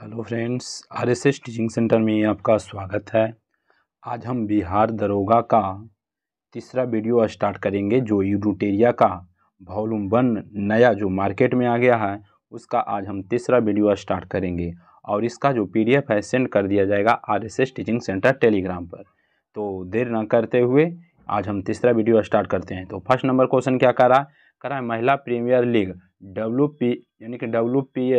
hello friends RSS teaching centre में आपका स्वागत है आज हम बिहार दरोगा का तीसरा वीडियो स्टार्ट करेंगे जो यूडूटेरिया का वॉल्यूम वन नया जो मार्केट में आ गया है उसका आज हम तीसरा वीडियो स्टार्ट करेंगे और इसका जो पीडीएफ है सेंड कर दिया जाएगा आरएसएस टीचिंग सेंटर टेलीग्राम पर तो देर ना करते हुए आज हम तीसरा वीडियो स्टार्ट करते हैं तो फर्स्ट नंबर क्वेश्चन क्या करा है महिला प्रीमियर लीग डब्ल्यू यानी कि डब्ल्यू पी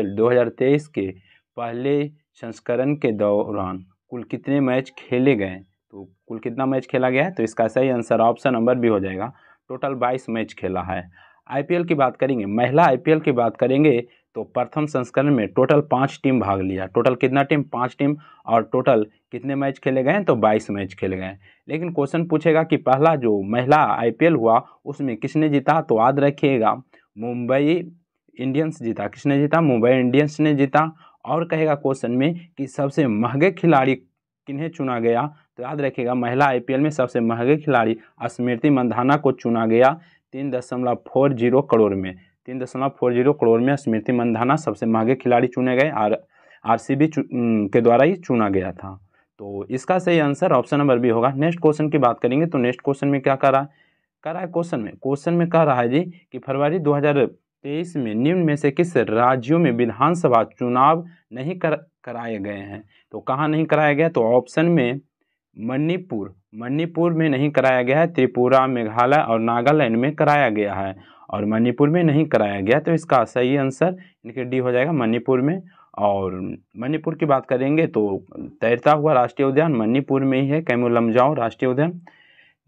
के पहले संस्करण के दौरान कुल कितने मैच खेले गए तो कुल कितना मैच खेला गया है तो इसका सही आंसर ऑप्शन नंबर भी हो जाएगा टोटल बाईस मैच खेला है आईपीएल की बात करेंगे महिला आईपीएल की बात करेंगे तो प्रथम संस्करण में टोटल पाँच टीम भाग लिया टोटल कितना टीम पाँच टीम और टोटल कितने मैच खेले गए तो बाईस मैच खेले गए लेकिन क्वेश्चन पूछेगा कि पहला जो महिला आईपीएल हुआ उसमें किसने जीता तो याद रखिएगा मुंबई इंडियंस जीता किसने जीता मुंबई इंडियंस ने जीता और कहेगा क्वेश्चन में कि सबसे महंगे खिलाड़ी किन्हें चुना गया तो याद रखिएगा महिला आईपीएल में सबसे महंगे खिलाड़ी स्मृति मंधाना को चुना गया तीन दशमलव फोर जीरो करोड़ में तीन दशमलव फोर जीरो करोड़ में स्मृति मंधाना सबसे महंगे खिलाड़ी चुने गए आर बी के द्वारा ही चुना गया था तो इसका सही आंसर ऑप्शन नंबर बी होगा नेक्स्ट क्वेश्चन की बात करेंगे तो नेक्स्ट क्वेश्चन में क्या कर रहा है कर रहा है क्वेश्चन में क्वेश्चन में कह रहा है जी कि फरवरी दो तेईस में निम्न में से किस राज्यों में विधानसभा चुनाव नहीं कर कराए गए हैं तो कहाँ नहीं कराया गया तो ऑप्शन में मणिपुर मणिपुर में नहीं कराया गया है त्रिपुरा मेघालय और नागालैंड में कराया गया है और मणिपुर में नहीं कराया गया तो इसका सही आंसर इनके डी हो जाएगा मणिपुर में और मणिपुर की बात करेंगे तो तैरता हुआ राष्ट्रीय उद्यान मणिपुर में ही है कैमुलमजाओ राष्ट्रीय उद्यान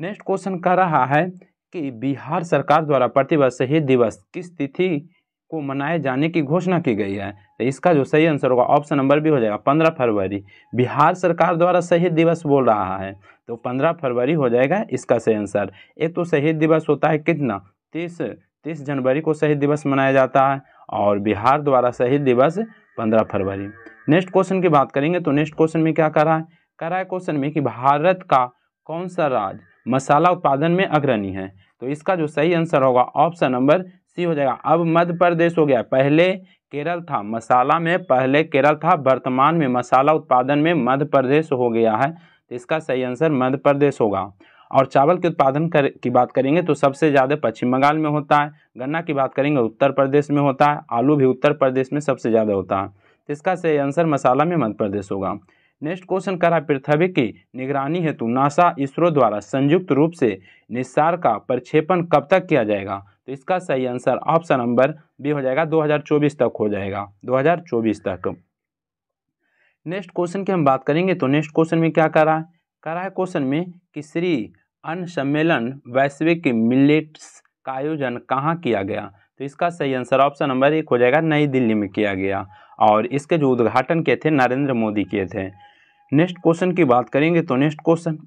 नेक्स्ट क्वेश्चन कह रहा है कि बिहार सरकार द्वारा प्रतिवर्ष शहीद दिवस किस तिथि को मनाए जाने की घोषणा की गई है तो इसका जो सही आंसर होगा ऑप्शन नंबर भी हो जाएगा पंद्रह फरवरी बिहार सरकार द्वारा शहीद दिवस बोल रहा है तो पंद्रह फरवरी हो जाएगा इसका सही आंसर एक तो शहीद दिवस होता है कितना तीस तीस जनवरी को शहीद दिवस मनाया जाता है और बिहार द्वारा शहीद दिवस पंद्रह फरवरी नेक्स्ट क्वेश्चन की बात करेंगे तो नेक्स्ट क्वेश्चन में क्या करा है करा है क्वेश्चन में कि भारत का कौन सा राज्य मसाला उत्पादन में अग्रणी है तो इसका जो सही आंसर होगा ऑप्शन नंबर सी हो जाएगा अब मध्य प्रदेश हो गया पहले केरल था मसाला में पहले केरल था वर्तमान में मसाला उत्पादन में मध्य प्रदेश हो गया है तो इसका सही आंसर मध्य प्रदेश होगा और चावल के उत्पादन कर, की बात करेंगे तो सबसे ज़्यादा पश्चिम बंगाल में होता है गन्ना की बात करेंगे उत्तर प्रदेश में होता है आलू भी उत्तर प्रदेश में सबसे ज़्यादा होता है तो इसका सही आंसर मसाला में मध्य प्रदेश होगा नेक्स्ट क्वेश्चन करा पृथ्वी की निगरानी हेतु नासा इसरो द्वारा संयुक्त रूप से निसार का प्रक्षेपण कब तक किया जाएगा तो इसका सही आंसर ऑप्शन नंबर बी हो जाएगा 2024 तक हो जाएगा 2024 तक नेक्स्ट क्वेश्चन की हम बात करेंगे तो नेक्स्ट क्वेश्चन में क्या करा है करा है क्वेश्चन में कि श्री अन्न सम्मेलन वैश्विक मिलेट्स का आयोजन कहाँ किया गया तो इसका सही आंसर ऑप्शन नंबर एक हो जाएगा नई दिल्ली में किया गया और इसके जो उद्घाटन किए थे नरेंद्र मोदी किए थे नेक्स्ट क्वेश्चन की बात करेंगे तो नेक्स्ट क्वेश्चन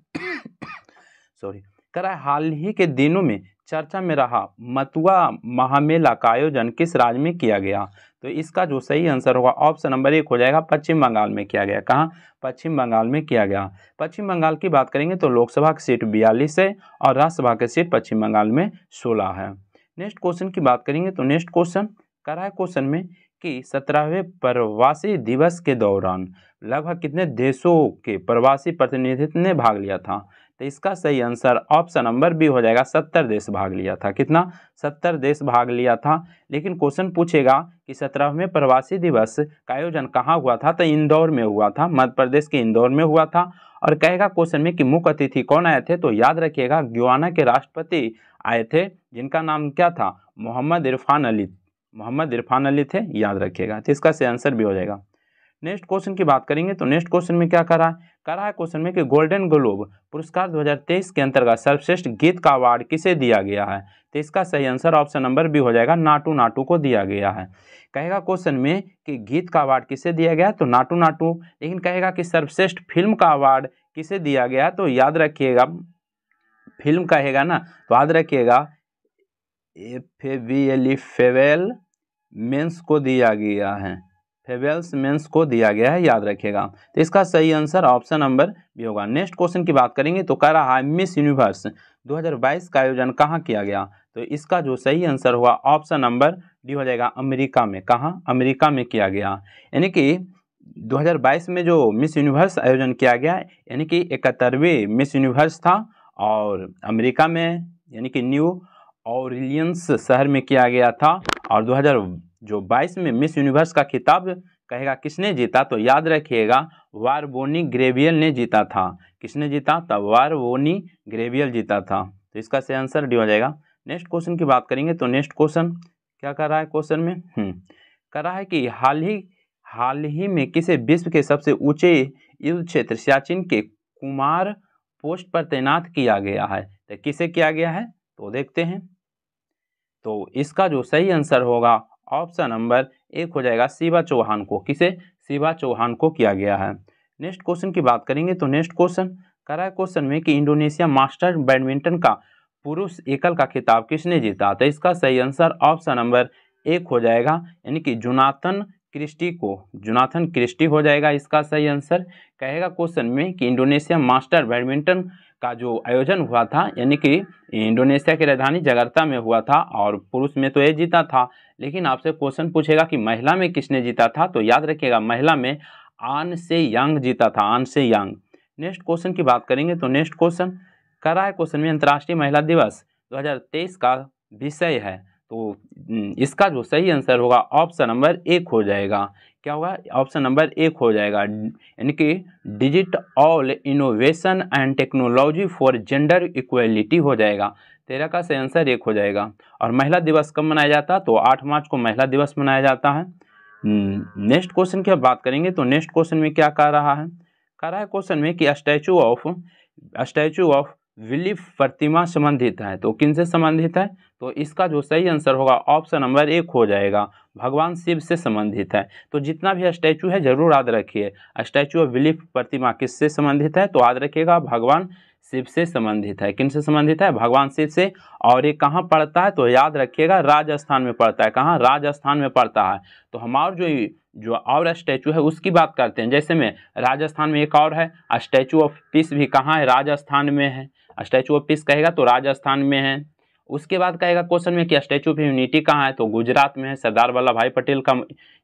सॉरी करा हाल ही के दिनों में चर्चा में रहा मतुआ महामेला का आयोजन किस राज्य में किया गया तो इसका जो सही आंसर होगा ऑप्शन नंबर एक हो जाएगा पश्चिम बंगाल में किया गया कहाँ पश्चिम बंगाल में किया गया पश्चिम बंगाल की बात करेंगे तो लोकसभा की सीट बयालीस है और राज्यसभा की सीट पश्चिम बंगाल में सोलह है नेक्स्ट क्वेश्चन की बात करेंगे तो नेक्स्ट क्वेश्चन कराए क्वेश्चन में कि सत्रहवें प्रवासी दिवस के दौरान लगभग कितने देशों के प्रवासी प्रतिनिधित्व ने भाग लिया था तो इसका सही आंसर ऑप्शन नंबर बी हो जाएगा सत्तर देश भाग लिया था कितना सत्तर देश भाग लिया था लेकिन क्वेश्चन पूछेगा कि सत्रहवें प्रवासी दिवस का आयोजन कहाँ हुआ था तो इंदौर में हुआ था मध्य प्रदेश के इंदौर में हुआ था और कहेगा क्वेश्चन में कि मुख्य अतिथि कौन आए थे तो याद रखिएगा ग्योना के राष्ट्रपति आए थे जिनका नाम क्या था मोहम्मद इरफान अली मोहम्मद इरफान अली थे याद रखिएगा तो इसका से आंसर भी हो जाएगा नेक्स्ट क्वेश्चन की बात करेंगे तो नेक्स्ट क्वेश्चन में क्या कर रहा है कर रहा है क्वेश्चन में कि गोल्डन ग्लोब पुरस्कार 2023 के अंतर्गत सर्वश्रेष्ठ गीत का अवार्ड किसे दिया गया है तो इसका सही आंसर ऑप्शन नंबर बी हो जाएगा नाटू नाटू को दिया गया है कहेगा क्वेश्चन में कि गीत का अवार्ड किसे दिया गया तो नाटू नाटू लेकिन कहेगा कि सर्वश्रेष्ठ फिल्म का अवार्ड किसे दिया गया तो याद रखिएगा फिल्म कहेगा ना तो याद रखिएगा एफ एलिफेवेल मेंस को दिया गया है फेवेल्स मेंस को दिया गया है याद रखिएगा तो इसका सही आंसर ऑप्शन नंबर भी होगा नेक्स्ट क्वेश्चन की बात करेंगे तो कह रहा है मिस यूनिवर्स 2022 का आयोजन कहाँ किया गया तो इसका जो सही आंसर हुआ ऑप्शन नंबर डी हो जाएगा अमेरिका में कहाँ अमेरिका में किया गया यानी कि 2022 में जो मिस यूनिवर्स आयोजन किया गया यानी कि इकहत्तरवें मिस यूनिवर्स था और अमेरिका में यानी कि न्यू और शहर में किया गया था और जो 22 में मिस यूनिवर्स का खिताब कहेगा किसने जीता तो याद रखिएगा वारबोनी ग्रेवियल ने जीता था किसने जीता वार वारबोनी ग्रेवियल जीता था तो इसका से आंसर डी हो जाएगा नेक्स्ट क्वेश्चन की बात करेंगे तो नेक्स्ट क्वेश्चन क्या कर रहा है क्वेश्चन में हम्म, कर रहा है कि हाल ही हाल ही में किसे विश्व के सबसे ऊंचे युद्ध क्षेत्र सियाचिन के कुमार पोस्ट पर तैनात किया गया है तो किसे किया गया है तो देखते हैं तो इसका जो सही आंसर होगा ऑप्शन नंबर एक हो जाएगा शिवा चौहान को किसे शिवा चौहान को किया गया है नेक्स्ट क्वेश्चन की बात करेंगे तो नेक्स्ट क्वेश्चन करा क्वेश्चन में कि इंडोनेशिया मास्टर बैडमिंटन का पुरुष एकल का खिताब किसने जीता तो इसका सही आंसर ऑप्शन नंबर एक हो जाएगा यानी कि जुनाथन क्रिस्टी को जुनाथन क्रिस्टी हो जाएगा इसका सही आंसर कहेगा क्वेश्चन में कि इंडोनेशिया मास्टर बैडमिंटन का जो आयोजन हुआ था यानी कि इंडोनेशिया की राजधानी जगरता में हुआ था और पुरुष में तो ये जीता था लेकिन आपसे क्वेश्चन पूछेगा कि महिला में किसने जीता था तो याद रखिएगा महिला में आन से यंग जीता था आन से यंग नेक्स्ट क्वेश्चन की बात करेंगे तो नेक्स्ट क्वेश्चन करा है क्वेश्चन में अंतर्राष्ट्रीय महिला दिवस 2023 का विषय है तो इसका जो सही आंसर होगा ऑप्शन नंबर एक हो जाएगा क्या होगा ऑप्शन नंबर एक हो जाएगा यानी कि digit all innovation and technology for gender equality हो जाएगा तेरह का सही आंसर एक हो जाएगा और महिला दिवस कब मनाया जाता है तो आठ मार्च को महिला दिवस मनाया जाता है हम्म, नेक्स्ट क्वेश्चन की बात करेंगे तो नेक्स्ट क्वेश्चन में क्या कह रहा है कह रहा है क्वेश्चन में कि स्टैचू ऑफ स्टैचू ऑफ विली प्रतिमा संबंधित है तो किन से संबंधित है तो इसका जो सही आंसर होगा ऑप्शन नंबर एक हो जाएगा भगवान शिव से संबंधित है तो जितना भी स्टैचू है जरूर याद रखिए स्टैचू ऑफ विलीफ प्रतिमा किससे संबंधित है तो याद रखिएगा भगवान शिव से संबंधित है किन से संबंधित है भगवान शिव से और ये कहाँ पड़ता है तो याद रखिएगा राजस्थान में पड़ता है कहाँ राजस्थान में पड़ता है तो हमारा जो जो और स्टैचू है उसकी बात करते हैं जैसे में राजस्थान में एक और है स्टैचू ऑफ पीस भी कहाँ है राजस्थान में है स्टैचू ऑफ पीस कहेगा तो राजस्थान में है उसके बाद कहेगा क्वेश्चन में कि स्टैचू ऑफ यूनिटी कहाँ है तो गुजरात में है सरदार वल्लभ भाई पटेल का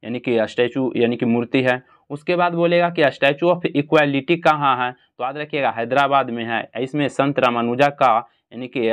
यानी कि स्टैचू यानी कि मूर्ति है उसके बाद बोलेगा कि स्टैचू ऑफ इक्वालिटी कहाँ है तो याद रखिएगा हैदराबाद में है इसमें संत रामानुजा का यानी कि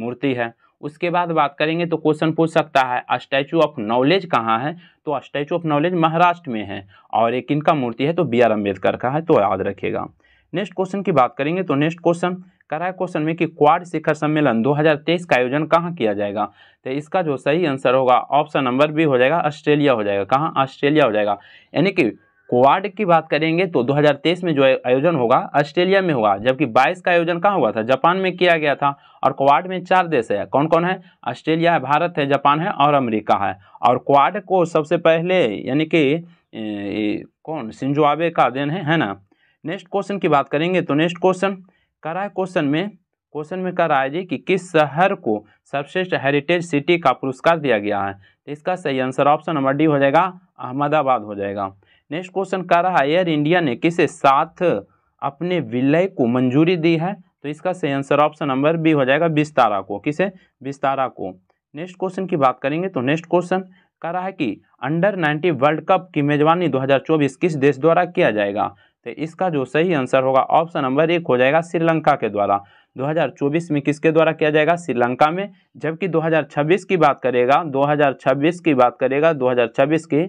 मूर्ति है उसके बाद बात करेंगे तो क्वेश्चन पूछ सकता है स्टैचू ऑफ नॉलेज कहाँ है तो स्टैचू ऑफ नॉलेज महाराष्ट्र में है और एक इनका मूर्ति है तो बी आर अम्बेडकर का है तो याद रखिएगा नेक्स्ट क्वेश्चन की बात करेंगे तो नेक्स्ट क्वेश्चन करा है क्वेश्चन में कि क्वाड शिखर सम्मेलन 2023 का आयोजन कहाँ किया जाएगा तो इसका जो सही आंसर होगा ऑप्शन नंबर बी हो जाएगा ऑस्ट्रेलिया हो जाएगा कहाँ ऑस्ट्रेलिया हो जाएगा यानी कि क्वाड की बात करेंगे तो 2023 में जो आयोजन होगा ऑस्ट्रेलिया में हुआ जबकि 22 का आयोजन कहाँ हुआ था जापान में किया गया था और क्वाड में चार देश है कौन कौन है ऑस्ट्रेलिया है भारत है जापान है और अमेरिका है और क्वाड को सबसे पहले यानी कि कौन सिंजुआबे का देन है है ना नेक्स्ट क्वेश्चन की बात करेंगे तो नेक्स्ट क्वेश्चन कराए क्वेश्चन में क्वेश्चन में कर रहा जी कि किस शहर को सर्वश्रेष्ठ हेरिटेज सिटी का पुरस्कार दिया गया है तो इसका सही आंसर ऑप्शन नंबर डी हो जाएगा अहमदाबाद हो जाएगा नेक्स्ट क्वेश्चन कह रहा है एयर इंडिया ने किसे साथ अपने विलय को मंजूरी दी है तो इसका सही आंसर ऑप्शन नंबर बी हो जाएगा विस्तारा को किसे विस्तारा को नेक्स्ट क्वेश्चन की बात करेंगे तो नेक्स्ट क्वेश्चन कह रहा है कि अंडर 90 वर्ल्ड कप की मेजबानी 2024 किस देश द्वारा किया जाएगा तो इसका जो सही आंसर होगा ऑप्शन नंबर एक हो जाएगा श्रीलंका के द्वारा 2024 में किसके द्वारा किया जाएगा श्रीलंका में जबकि 2026 की बात करेगा 2026 की बात करेगा 2026 की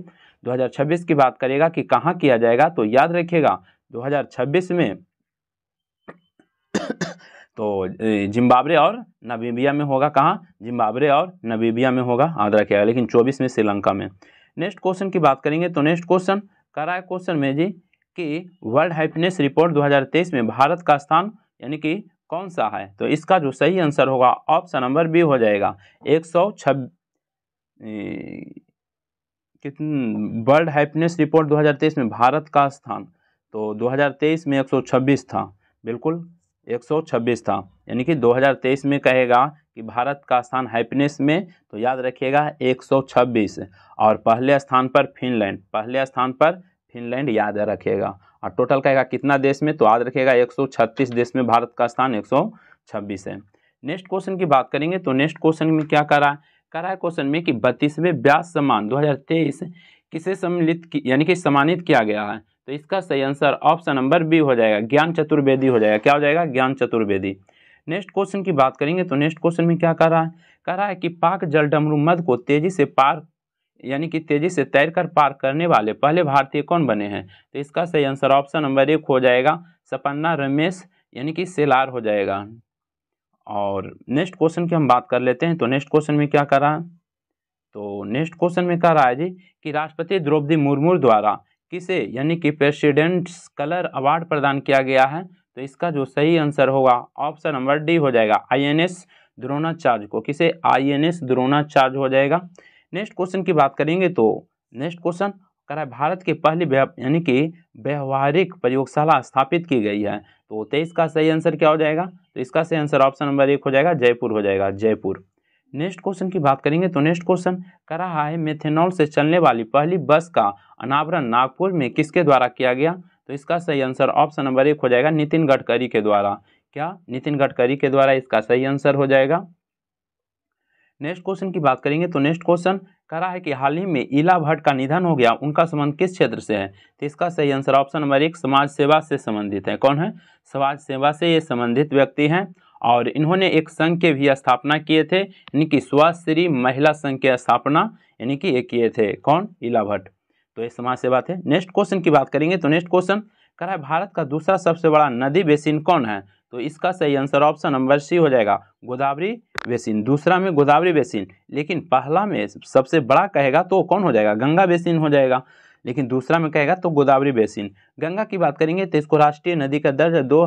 2026 की बात करेगा कि कहाँ किया जाएगा तो याद रखिएगा 2026 में तो जिम्बाब्वे और नबीबिया में होगा कहाँ जिम्बाब्वे और नबीबिया में होगा याद रखिएगा लेकिन 24 में श्रीलंका में नेक्स्ट क्वेश्चन की बात करेंगे तो नेक्स्ट क्वेश्चन कराए क्वेश्चन में जी कि वर्ल्ड हैप्पीनेस रिपोर्ट दो में भारत का स्थान यानी कि कौन सा है तो इसका जो सही आंसर होगा ऑप्शन नंबर बी हो जाएगा एक सौ कितन वर्ल्ड हैप्पीनेस रिपोर्ट 2023 में भारत का स्थान तो 2023 में 126 था बिल्कुल 126 था यानी कि 2023 में कहेगा कि भारत का स्थान हैप्पीनेस में तो याद रखिएगा 126 और पहले स्थान पर फिनलैंड पहले स्थान पर फिनलैंड याद रखिएगा और टोटल कहेगा कितना देश में तो याद रखिएगा 136 देश में भारत का स्थान 126 है नेक्स्ट क्वेश्चन की बात करेंगे तो नेक्स्ट क्वेश्चन में क्या करा है करा है क्वेश्चन में कि बत्तीसवें ब्यास सम्मान 2023 किसे सम्मिलित यानी कि सम्मानित किया गया है तो इसका सही आंसर ऑप्शन नंबर बी हो जाएगा ज्ञान चतुर्वेदी हो जाएगा क्या हो जाएगा ज्ञान चतुर्वेदी नेक्स्ट क्वेश्चन की बात करेंगे तो नेक्स्ट क्वेश्चन में क्या कर रहा है कह रहा है कि पाक जल डमरू को तेजी से पार यानी कि तेजी से तैरकर पार करने वाले पहले भारतीय कौन बने हैं तो इसका सही आंसर ऑप्शन नंबर एक हो जाएगा सपन्ना रमेश यानी कि सेलार हो जाएगा और नेक्स्ट क्वेश्चन की हम बात कर लेते हैं तो नेक्स्ट क्वेश्चन में क्या कर रहा है तो नेक्स्ट क्वेश्चन में कह रहा है जी कि राष्ट्रपति द्रौपदी मुर्मू द्वारा किसे यानी कि प्रेसिडेंट्स कलर अवार्ड प्रदान किया गया है तो इसका जो सही आंसर होगा ऑप्शन नंबर डी हो जाएगा आईएनएस द्रोणाचार्य को किसे आईएनएस द्रोणाचार्य हो जाएगा नेक्स्ट क्वेश्चन की बात करेंगे तो नेक्स्ट क्वेश्चन कराए भारत के पहले यानी कि व्यवहारिक प्रयोगशाला स्थापित की गई है तो तेईस का सही आंसर क्या हो जाएगा तो इसका सही आंसर ऑप्शन नंबर एक हो जाएगा जयपुर हो जाएगा जयपुर नेक्स्ट क्वेश्चन की बात करेंगे तो नेक्स्ट क्वेश्चन करा है मेथेनॉल से चलने वाली पहली बस का अनावरण नागपुर में किसके द्वारा किया गया तो इसका सही आंसर ऑप्शन नंबर एक हो जाएगा नितिन गडकरी के द्वारा क्या नितिन गडकरी के द्वारा इसका सही आंसर हो जाएगा नेक्स्ट क्वेश्चन की बात करेंगे तो नेक्स्ट क्वेश्चन कह रहा है कि हाल ही में इला भट्ट का निधन हो गया उनका संबंध किस क्षेत्र से है तो इसका सही आंसर ऑप्शन नंबर एक समाज सेवा से संबंधित है कौन है समाज सेवा से ये संबंधित व्यक्ति हैं और इन्होंने एक संघ के भी स्थापना किए थे यानी कि स्वास्थ्य महिला संघ के स्थापना यानी कि ये किए थे कौन इला भट्ट तो ये समाज सेवा थे नेक्स्ट क्वेश्चन की बात करेंगे तो नेक्स्ट क्वेश्चन कह रहा है भारत का दूसरा सबसे बड़ा नदी बेसिन कौन है तो इसका सही आंसर ऑप्शन नंबर सी हो जाएगा गोदावरी बेसिन दूसरा में गोदावरी बेसिन लेकिन पहला में सबसे बड़ा कहेगा तो कौन हो जाएगा गंगा बेसिन हो जाएगा लेकिन दूसरा में कहेगा तो गोदावरी बेसिन गंगा की बात करेंगे तो इसको राष्ट्रीय नदी का दर्जा दो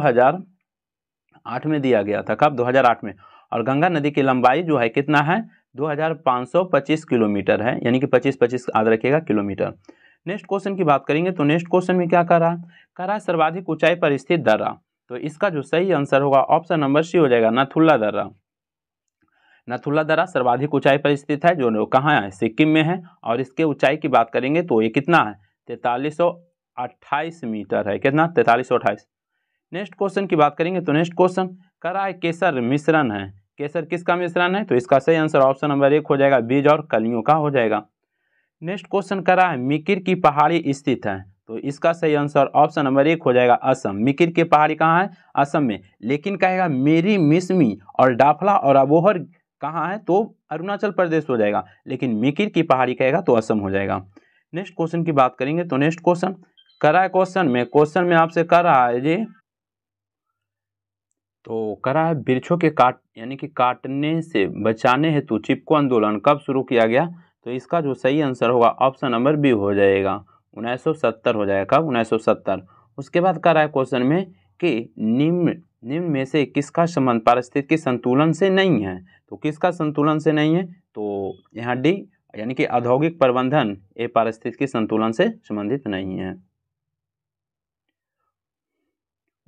में दिया गया था कब दो में और गंगा नदी की लंबाई जो है कितना है 2525 किलोमीटर है यानी कि 25 25 याद रखिएगा किलोमीटर नेक्स्ट क्वेश्चन की बात करेंगे तो नेक्स्ट क्वेश्चन में क्या कर रहा है रहा है सर्वाधिक ऊंचाई पर स्थित दर्रा तो इसका जो सही आंसर होगा ऑप्शन नंबर सी हो जाएगा नथुल्ला दर्रा नथुल्ला दर्रा सर्वाधिक ऊंचाई पर स्थित है जो कहाँ है सिक्किम में है और इसके ऊंचाई की बात करेंगे तो ये कितना है तैतालीस मीटर है कितना तैतालीस नेक्स्ट क्वेश्चन की बात करेंगे तो नेक्स्ट क्वेश्चन कराए केसर मिश्रण है केसर किसका मिश्रण है तो इसका सही आंसर ऑप्शन नंबर एक हो जाएगा बीज और कलियों का हो जाएगा नेक्स्ट क्वेश्चन करा है मिकिर की पहाड़ी स्थित है तो इसका सही आंसर ऑप्शन नंबर एक हो जाएगा असम मिकिर की पहाड़ी कहाँ है असम में लेकिन कहेगा मेरी मिसमी और डाफला और अबोहर कहाँ है तो अरुणाचल प्रदेश हो जाएगा लेकिन मिकिर की पहाड़ी कहेगा तो असम हो जाएगा नेक्स्ट क्वेश्चन की बात करेंगे तो नेक्स्ट क्वेश्चन करा है क्वेश्चन में क्वेश्चन में आपसे कर रहा है जी तो करा है वृक्षों के काट यानी कि काटने से बचाने हेतु चिपको आंदोलन कब शुरू किया गया तो इसका जो सही आंसर होगा ऑप्शन नंबर बी हो जाएगा 1970 हो जाएगा कब 1970 उसके बाद कह रहा है क्वेश्चन में कि निम्न निम्न में से किसका संबंध पारिस्थितिकी संतुलन से नहीं है तो किसका संतुलन से नहीं है तो यहाँ डी यानी कि औद्योगिक प्रबंधन ये पारिस्थितिकी संतुलन से संबंधित नहीं है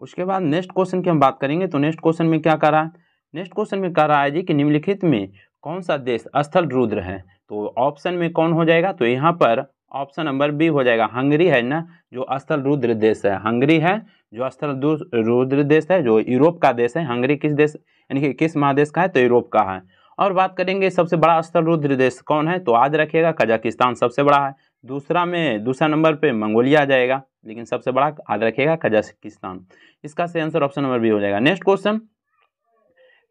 उसके बाद नेक्स्ट क्वेश्चन की हम बात करेंगे तो नेक्स्ट क्वेश्चन में क्या कह रहा है नेक्स्ट क्वेश्चन में कह रहा है जी कि निम्नलिखित में कौन सा देश स्थल रुद्र है तो ऑप्शन में कौन हो जाएगा तो यहाँ पर ऑप्शन नंबर बी हो जाएगा हंगरी है ना जो स्थल रुद्र देश है हंगरी है जो स्थल रुद्र देश है जो यूरोप का देश है हंगरी किस देश यानी कि किस महादेश का है तो यूरोप का है और बात करेंगे सबसे बड़ा स्थल रुद्र देश कौन है तो याद रखिएगा कजाकिस्तान सबसे बड़ा है दूसरा में दूसरा नंबर पे मंगोलिया आ जाएगा लेकिन सबसे बड़ा याद रखिएगा कजाकिस्तान इसका से आंसर ऑप्शन नंबर बी हो जाएगा नेक्स्ट क्वेश्चन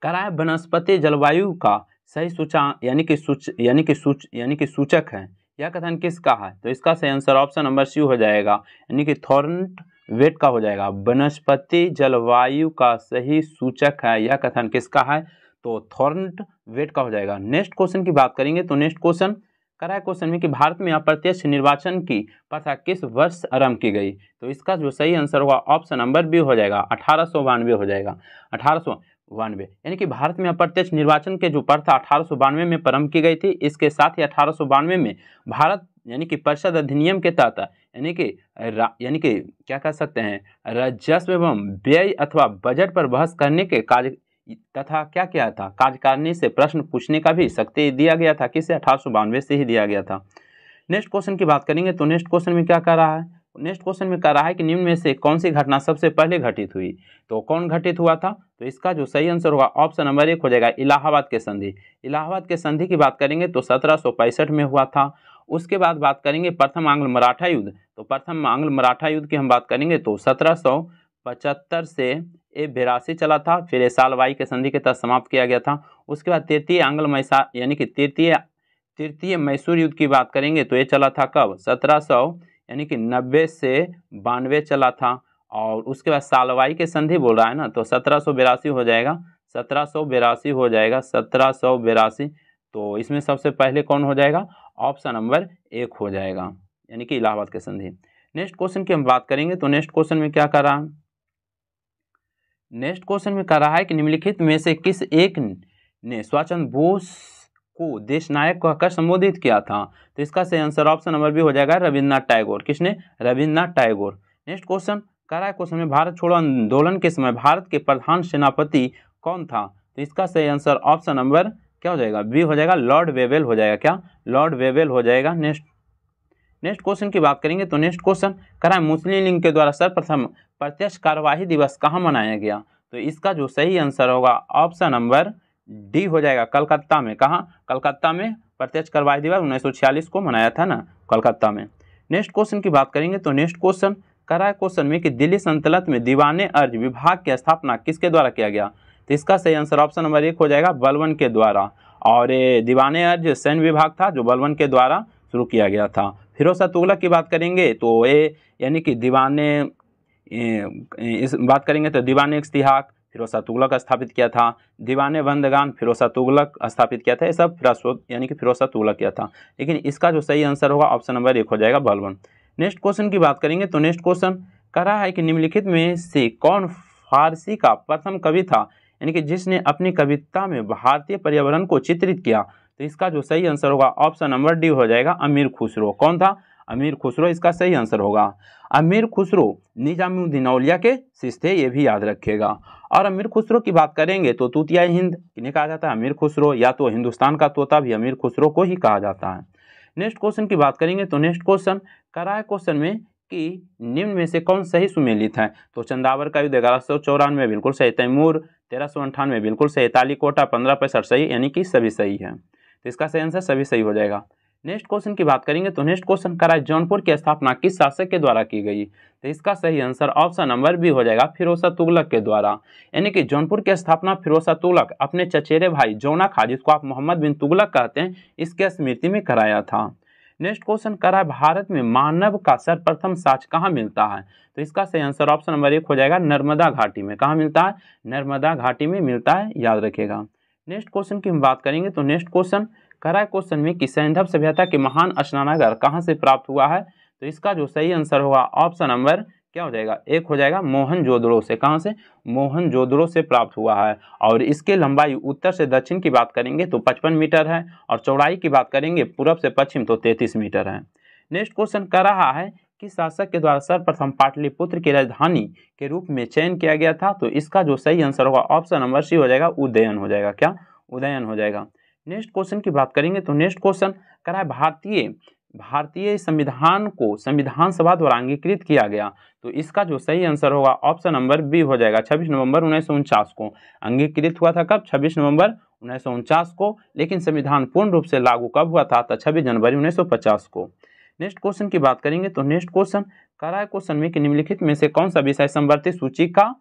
कराए है वनस्पति जलवायु का सही सूचा यानी कि सूच यानी कि सूच यानी कि सूचक है यह कथन किसका है तो इसका सही आंसर ऑप्शन नंबर सी हो जाएगा यानी कि थॉर्नट वेट का हो जाएगा वनस्पति जलवायु का सही सूचक है यह कथन किसका है तो थॉर्नट वेट का हो जाएगा नेक्स्ट क्वेश्चन की बात करेंगे तो नेक्स्ट क्वेश्चन कराए क्वेश्चन में कि भारत में अप्रत्यक्ष निर्वाचन की प्रथा किस वर्ष आरंभ की गई तो इसका जो सही आंसर होगा ऑप्शन नंबर बी हो जाएगा अठारह हो जाएगा अठारह बानवे यानी कि भारत में अप्रत्यक्ष निर्वाचन के जो प्रथा अठारह में प्रारंभ की गई थी इसके साथ ही अठारह में भारत यानी कि परिषद अधिनियम के तहत यानी कि यानी कि क्या कह सकते हैं राजस्व एवं व्यय अथवा बजट पर बहस करने के कार्य तथा क्या क्या था कार्यकारिणी से प्रश्न पूछने का भी शक्ति दिया गया था किसे अठारह से ही दिया गया था नेक्स्ट क्वेश्चन की बात करेंगे तो नेक्स्ट क्वेश्चन में क्या कह रहा है नेक्स्ट क्वेश्चन में कह रहा है कि निम्न में से कौन सी घटना सबसे पहले घटित हुई तो कौन घटित हुआ था तो इसका जो सही आंसर होगा ऑप्शन नंबर एक हो जाएगा इलाहाबाद के संधि इलाहाबाद के संधि की बात करेंगे तो सत्रह में हुआ था उसके बाद बात करेंगे प्रथम आंग्ल मराठा युद्ध तो प्रथम आंग्ल मराठा युद्ध की हम बात करेंगे तो सत्रह से ए बेरासी चला था फिर ये सालवाई के संधि के तहत समाप्त किया गया था उसके बाद तृतीय आंग्ल मैसा यानी कि तृतीय तृतीय मैसूर युद्ध की बात करेंगे तो ये चला था कब सत्रह यानी कि नब्बे से बानवे चला था और उसके बाद सालवाई के संधि बोल रहा है ना तो सत्रह हो जाएगा सत्रह हो जाएगा सत्रह तो इसमें सबसे पहले कौन हो जाएगा ऑप्शन नंबर एक हो जाएगा यानी कि इलाहाबाद के संधि नेक्स्ट क्वेश्चन की हम बात करेंगे तो नेक्स्ट क्वेश्चन में क्या कर रहा है नेक्स्ट क्वेश्चन में कर रहा है कि निम्नलिखित में से किस एक ने स्वाचंद बोस को देश नायक कहकर संबोधित किया था तो इसका सही आंसर ऑप्शन नंबर भी हो जाएगा रविन्द्रनाथ टैगोर किसने रविन्द्रनाथ टैगोर नेक्स्ट क्वेश्चन कराए क्वेश्चन में भारत छोड़ो आंदोलन के समय भारत के प्रधान सेनापति कौन था तो इसका सही आंसर ऑप्शन नंबर क्या हो जाएगा बी हो जाएगा लॉर्ड वेवेल हो जाएगा क्या लॉर्ड वेवेल हो जाएगा नेक्स्ट नेक्स्ट क्वेश्चन की बात करेंगे तो नेक्स्ट क्वेश्चन कराए मुस्लिम लीग के द्वारा सर्वप्रथम प्रत्यक्ष कार्यवाही दिवस कहाँ मनाया गया तो इसका जो सही आंसर होगा ऑप्शन नंबर डी हो जाएगा कलकत्ता में कहाँ कलकत्ता में प्रत्यक्ष करवाई दिवस उन्नीस को मनाया था ना कलकत्ता में नेक्स्ट क्वेश्चन की बात करेंगे तो नेक्स्ट क्वेश्चन करा क्वेश्चन में कि दिल्ली संतलत में दीवाने अर्ज विभाग की स्थापना किसके द्वारा किया गया तो इसका सही आंसर ऑप्शन नंबर एक हो जाएगा बलवन के द्वारा और ये दीवाने अर्ज सैन्य विभाग था जो बलवन के द्वारा शुरू किया गया था फिरोसा तुगलक की बात करेंगे तो ये यानी कि दीवाने इस बात करेंगे तो दीवाने इश्तिहाक फिरोसा तुगलक स्थापित किया था दीवाने बंदगान फिरोसा तुगलक स्थापित किया था ये सब फिरासो यानी कि फिरोसा तुगलक किया था लेकिन इसका जो सही आंसर होगा ऑप्शन नंबर एक हो जाएगा बलवन नेक्स्ट क्वेश्चन की बात करेंगे तो नेक्स्ट क्वेश्चन कह रहा है कि निम्नलिखित में से कौन फारसी का प्रथम कवि था यानी कि जिसने अपनी कविता में भारतीय पर्यावरण को चित्रित किया तो इसका जो सही आंसर होगा ऑप्शन नंबर डी हो जाएगा अमीर खुसरो कौन था अमीर खुसरो इसका सही आंसर होगा अमीर खुसरो निजामुद्दीन औलिया के शिष्य थे ये भी याद रखिएगा और अमीर खुसरो की बात करेंगे तो तूतिया हिंद किन्हें कहा जाता है अमीर खुसरो या तो हिंदुस्तान का तोता भी अमीर खुसरो को ही कहा जाता है नेक्स्ट क्वेश्चन की बात करेंगे तो नेक्स्ट क्वेश्चन कराए क्वेश्चन में कि निम्न में से कौन सही सुमेलित है तो चंदावर का युद्ध ग्यारह सौ चौरानवे बिल्कुल सही तैमूर तेरह सौ अंठानवे बिल्कुल सही ताली कोटा पंद्रह पैंसठ सही यानी कि सभी सही है तो इसका सही आंसर सभी सही हो जाएगा नेक्स्ट क्वेश्चन की बात करेंगे तो नेक्स्ट क्वेश्चन करा है जौनपुर की स्थापना किस शासक के द्वारा की गई तो इसका सही आंसर ऑप्शन नंबर बी हो जाएगा फिरोसा तुगलक के द्वारा यानी कि जौनपुर की स्थापना फिरोसा तुगलक अपने चचेरे भाई जौना खा जिसको आप मोहम्मद बिन तुगलक कहते हैं इसके स्मृति में कराया था नेक्स्ट क्वेश्चन करा है भारत में मानव का सर्वप्रथम साक्ष कहाँ मिलता है तो इसका सही आंसर ऑप्शन नंबर एक हो जाएगा नर्मदा घाटी में कहाँ मिलता है नर्मदा घाटी में मिलता है याद रखेगा नेक्स्ट क्वेश्चन की हम बात करेंगे तो नेक्स्ट क्वेश्चन करा क्वेश्चन में कि सैंधव सभ्यता के महान स्नानागर कहाँ से प्राप्त हुआ है तो इसका जो सही आंसर होगा ऑप्शन नंबर क्या हो जाएगा एक हो जाएगा मोहन जोदड़ो से कहाँ से मोहन जोदड़ो से प्राप्त हुआ है और इसके लंबाई उत्तर से दक्षिण की बात करेंगे तो 55 मीटर है और चौड़ाई की बात करेंगे पूर्व से पश्चिम तो 33 मीटर है नेक्स्ट क्वेश्चन कर रहा है कि शासक के द्वारा सर्वप्रथम पाटलिपुत्र की राजधानी के रूप में चयन किया गया था तो इसका जो सही आंसर होगा ऑप्शन नंबर सी हो जाएगा उदयन हो जाएगा क्या उदयन हो जाएगा नेक्स्ट क्वेश्चन की बात करेंगे तो नेक्स्ट क्वेश्चन करा है भारतीय भारतीय संविधान को संविधान सभा द्वारा अंगीकृत किया गया तो इसका जो सही आंसर होगा ऑप्शन नंबर बी हो जाएगा 26 नवंबर उन्नीस को अंगीकृत हुआ था कब 26 नवंबर उन्नीस को लेकिन संविधान पूर्ण रूप से लागू कब हुआ था तो छब्बीस जनवरी 1950 को नेक्स्ट क्वेश्चन की बात करेंगे तो नेक्स्ट क्वेश्चन कराए क्वेश्चन में कि निम्नलिखित में से कौन सा विषय संवर्ती सूची का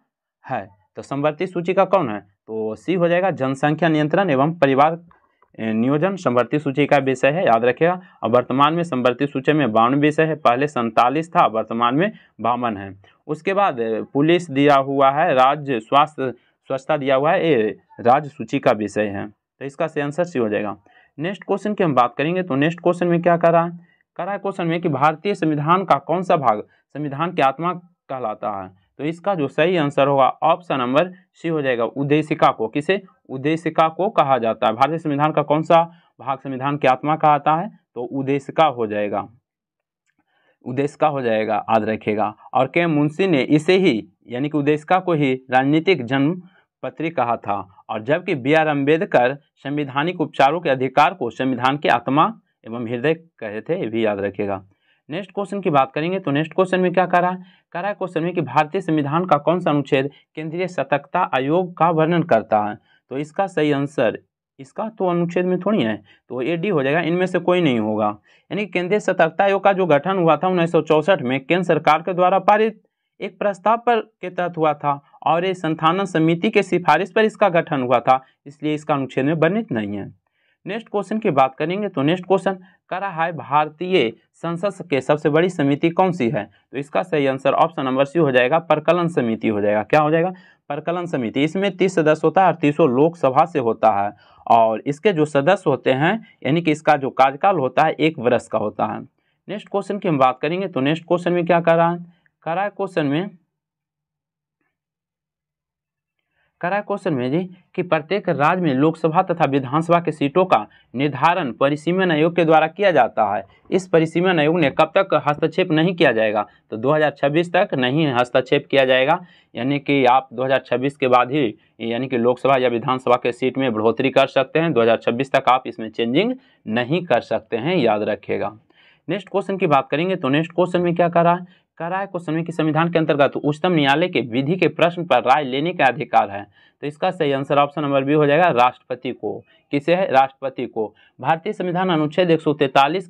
है तो संवर्ती सूची का कौन है तो सी हो जाएगा जनसंख्या नियंत्रण एवं परिवार नियोजन संवर्ती सूची का विषय है याद रखिएगा और वर्तमान में संवर्ती सूची में बावन विषय है पहले सैंतालीस था वर्तमान में बावन है उसके बाद पुलिस दिया हुआ है राज्य स्वास्थ्य स्वच्छता दिया हुआ है ये राज्य सूची का विषय है तो इसका से आंसर सी हो जाएगा नेक्स्ट क्वेश्चन की हम बात करेंगे तो नेक्स्ट क्वेश्चन में क्या करा है करा है क्वेश्चन में कि भारतीय संविधान का कौन सा भाग संविधान की आत्मा कहलाता है तो इसका जो सही आंसर होगा ऑप्शन नंबर सी हो जाएगा उद्देशिका को किसे उद्देशिका को कहा जाता है भारतीय संविधान का कौन सा भाग संविधान की आत्मा कहा आता है तो उद्देशिका हो जाएगा उद्देशिका हो जाएगा याद रखेगा और के मुंशी ने इसे ही यानी कि उद्देशिका को ही राजनीतिक जन्म पत्री कहा था और जबकि बी आर अम्बेडकर संविधानिक उपचारों के अधिकार को संविधान की आत्मा एवं हृदय कहे थे ये भी याद रखेगा नेक्स्ट क्वेश्चन की बात करेंगे तो नेक्स्ट क्वेश्चन में क्या करा है रहा है क्वेश्चन में कि भारतीय संविधान का कौन सा अनुच्छेद केंद्रीय सतर्कता आयोग का वर्णन करता है तो इसका सही आंसर इसका तो अनुच्छेद में थोड़ी है तो ए डी हो जाएगा इनमें से कोई नहीं होगा यानी केंद्रीय सतर्कता आयोग का जो गठन हुआ था उन्नीस में केंद्र सरकार के द्वारा पारित एक प्रस्ताव पर के तहत हुआ था और ये संथानन समिति के सिफारिश पर इसका गठन हुआ था इसलिए इसका अनुच्छेद में वर्णित नहीं है नेक्स्ट क्वेश्चन की बात करेंगे तो नेक्स्ट क्वेश्चन कह रहा है भारतीय संसद के सबसे बड़ी समिति कौन सी है तो इसका सही आंसर ऑप्शन नंबर सी हो जाएगा प्रकलन समिति हो जाएगा क्या हो जाएगा प्रकलन समिति इसमें तीस सदस्य होता है और तीसों लोकसभा से होता है और इसके जो सदस्य होते हैं यानी कि इसका जो कार्यकाल होता है एक वर्ष का होता है नेक्स्ट क्वेश्चन की हम बात करेंगे तो नेक्स्ट क्वेश्चन में क्या कर रहा है कह रहा है क्वेश्चन में करा क्वेश्चन में जी कि प्रत्येक राज्य में लोकसभा तथा विधानसभा के सीटों का निर्धारण परिसीमन आयोग के द्वारा किया जाता है इस परिसीमन आयोग ने कब तक हस्तक्षेप नहीं किया जाएगा तो 2026 तक नहीं हस्तक्षेप किया जाएगा यानी कि आप 2026 के बाद ही यानी कि लोकसभा या विधानसभा के सीट में बढ़ोतरी कर सकते हैं दो तक आप इसमें चेंजिंग नहीं कर सकते हैं याद रखेगा नेक्स्ट क्वेश्चन की बात करेंगे तो नेक्स्ट क्वेश्चन में क्या कर रहा है कह रहा है क्वेश्चन में कि संविधान के अंतर्गत उच्चतम न्यायालय के विधि के प्रश्न पर राय लेने का अधिकार है तो इसका सही आंसर ऑप्शन नंबर बी हो जाएगा राष्ट्रपति को किसे है राष्ट्रपति को भारतीय संविधान अनुच्छेद एक